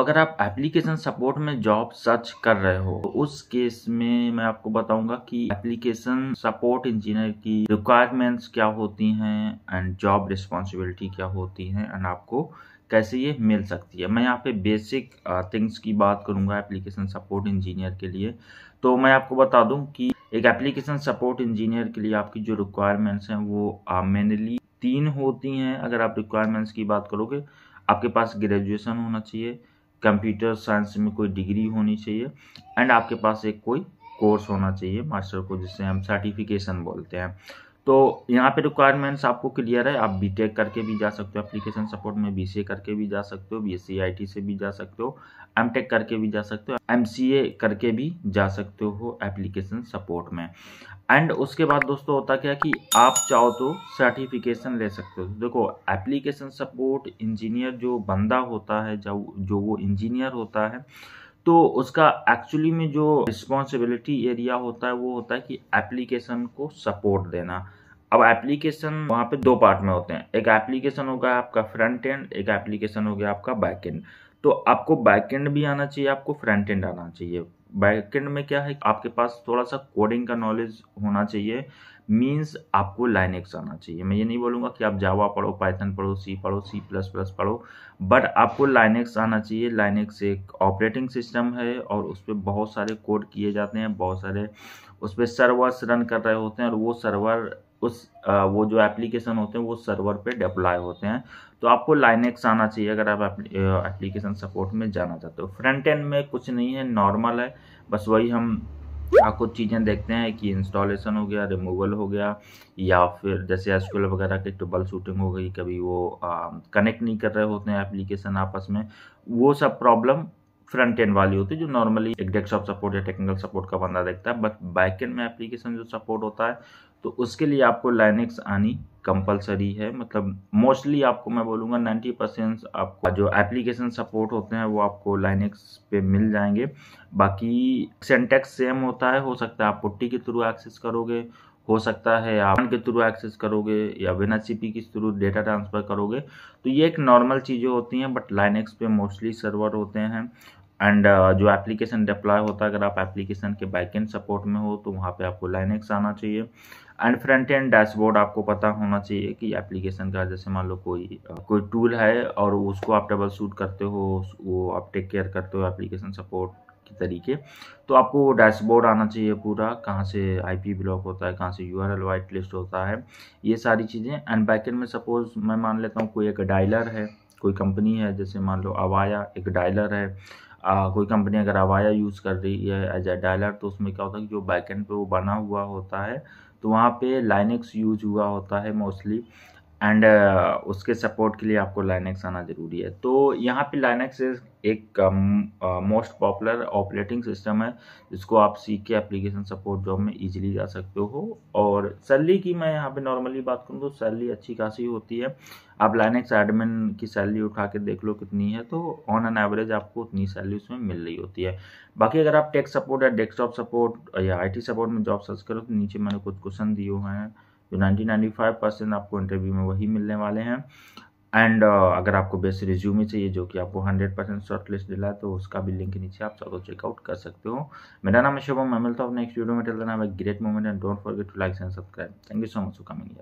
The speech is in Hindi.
अगर आप एप्लीकेशन सपोर्ट में जॉब सर्च कर रहे हो तो उस केस में मैं आपको बताऊंगा कि एप्लीकेशन सपोर्ट इंजीनियर की रिक्वायरमेंट्स क्या होती हैं एंड जॉब रिस्पॉन्सिबिलिटी क्या होती हैं एंड आपको कैसे ये मिल सकती है मैं यहाँ पे बेसिक थिंग्स uh, की बात करूँगा एप्लीकेशन सपोर्ट इंजीनियर के लिए तो मैं आपको बता दूँ कि एक एप्लीकेशन सपोर्ट इंजीनियर के लिए आपकी जो रिक्वायरमेंट्स हैं वो मेनली uh, तीन होती हैं अगर आप रिक्वायरमेंट्स की बात करोगे आपके पास ग्रेजुएशन होना चाहिए कंप्यूटर साइंस में कोई डिग्री होनी चाहिए एंड आपके पास एक कोई कोर्स होना चाहिए मास्टर को जिसे हम सर्टिफिकेशन बोलते हैं तो यहाँ पे रिक्वायरमेंट्स आपको क्लियर है आप बीटेक करके भी जा सकते हो एप्लीकेशन सपोर्ट में बीसीए करके भी जा सकते हो बीएससी आईटी e, से भी जा सकते हो एमटेक करके भी जा सकते हो एमसीए करके भी जा सकते हो एप्लीकेशन सपोर्ट में एंड उसके बाद दोस्तों होता क्या कि आप चाहो तो सर्टिफिकेशन ले सकते हो देखो एप्लीकेशन सपोर्ट इंजीनियर जो बंदा होता है जो जो वो इंजीनियर होता है तो उसका एक्चुअली में जो रिस्पॉन्सिबिलिटी एरिया होता है वो होता है कि एप्लीकेशन को सपोर्ट देना अब एप्लीकेशन वहाँ पे दो पार्ट में होते हैं एक एप्लीकेशन हो गया आपका फ्रंट एंड एक एप्लीकेशन हो गया आपका बैक एंड तो आपको बैक एंड भी आना चाहिए आपको फ्रंट एंड आना चाहिए बैकेंड में क्या है आपके पास थोड़ा सा कोडिंग का नॉलेज होना चाहिए मीन्स आपको लाइनेक्स आना चाहिए मैं ये नहीं बोलूँगा कि आप जावा पढ़ो पाइथन पढ़ो सी पढ़ो सी प्लस प्लस पढ़ो बट आपको एक्स आना चाहिए लाइनेक्स एक ऑपरेटिंग सिस्टम है और उस पर बहुत सारे कोड किए जाते हैं बहुत सारे उस पर सर्वर्स रन कर रहे होते हैं और वो सर्वर उस आ, वो जो एप्लीकेशन होते हैं वो सर्वर पे डिप्लॉय होते हैं तो आपको लाइनेक्स आना चाहिए अगर आप एप्लीकेशन सपोर्ट में जाना चाहते हो फ्रंट एंड में कुछ नहीं है नॉर्मल है बस वही हम आप कुछ चीज़ें देखते हैं कि इंस्टॉलेशन हो गया रिमूवल हो गया या फिर जैसे एसक्यूल वगैरह की ट्रिपल शूटिंग हो गई कभी वो कनेक्ट नहीं कर रहे होते हैं एप्लीकेशन आपस में वो सब प्रॉब्लम फ्रंट एंड वाली होती है जो नॉर्मली एक डेस्कटॉप सपोर्ट या टेक्निकल सपोर्ट का बंदा देखता है बट बैक एंड में एप्लीकेशन जो सपोर्ट होता है तो उसके लिए आपको लाइनिक्स आनी कंपलसरी है मतलब मोस्टली आपको मैं बोलूँगा नाइन्टी परसेंट आपको जो एप्लीकेशन सपोर्ट होते हैं वो आपको लाइनिक्स पे मिल जाएंगे बाकी सेंटेक्स सेम होता है हो सकता है आप पुट्टी के थ्रू एक्सेस करोगे हो सकता है आप के थ्रू एक्सेस करोगे या बिना पी के थ्रू डेटा ट्रांसफ़र करोगे तो ये एक नॉर्मल चीज़ें होती हैं बट लाइनेक्स पे मोस्टली सर्वर होते हैं एंड uh, जो एप्लीकेशन डिप्लॉय होता है अगर आप एप्लीकेशन के बैक एंड सपोर्ट में हो तो वहाँ पे आपको लाइनेक्स आना चाहिए एंड फ्रंट एंड डैशबोर्ड आपको पता होना चाहिए कि एप्लीकेशन का जैसे मान लो कोई कोई टूल है और उसको आप डबल सूट करते हो वो आप टेक केयर करते हो एप्लीकेशन सपोर्ट के तरीके तो आपको डैशबोर्ड आना चाहिए पूरा कहाँ से आईपी ब्लॉक होता है कहाँ से यू वाइट लिस्ट होता है ये सारी चीज़ें एंड बैकेंड में सपोज मैं मान लेता हूँ कोई एक डायलर है कोई कंपनी है जैसे मान लो अवाया एक डायलर है आ, कोई कंपनी अगर अवाया यूज़ कर रही है एज ए डायलर तो उसमें क्या होता है कि जो बैकेंड पे वो बना हुआ होता है तो वहाँ पे लाइनक्स यूज हुआ होता है मोस्टली एंड uh, उसके सपोर्ट के लिए आपको लाइनेक्स आना ज़रूरी है तो यहाँ पे लाइनेक्स एक मोस्ट पॉपुलर ऑपरेटिंग सिस्टम है जिसको आप सीख के एप्लीकेशन सपोर्ट जॉब में इजीली जा सकते हो और सैलरी की मैं यहाँ पे नॉर्मली बात करूँ तो सैलरी अच्छी खासी होती है आप लाइनेक्स एडमिन की सैलरी उठा के देख लो कितनी है तो ऑन एन एवरेज आपको उतनी सैलरी उसमें मिल रही होती है बाकी अगर आप टेक सपोर्ट या डेस्कटॉप सपोर्ट या आई सपोर्ट में जॉब सर्च करो तो नीचे मैंने कुछ क्वेश्चन दिए हुए हैं जो 90 फाइव परसेंट आपको इंटरव्यू में वही मिलने वाले हैं एंड uh, अगर आपको बेस्ट ही चाहिए जो कि आपको 100 परसेंट शॉर्ट लिस्ट दिला तो उसका भी लिंक नीचे आप सबको चेकआउट कर सकते हो मेरा नाम है शुभम मैं मिलता हूँ नेक्स्ट वीडियो में टेल देना great moment and don't forget to like and subscribe thank you so much for coming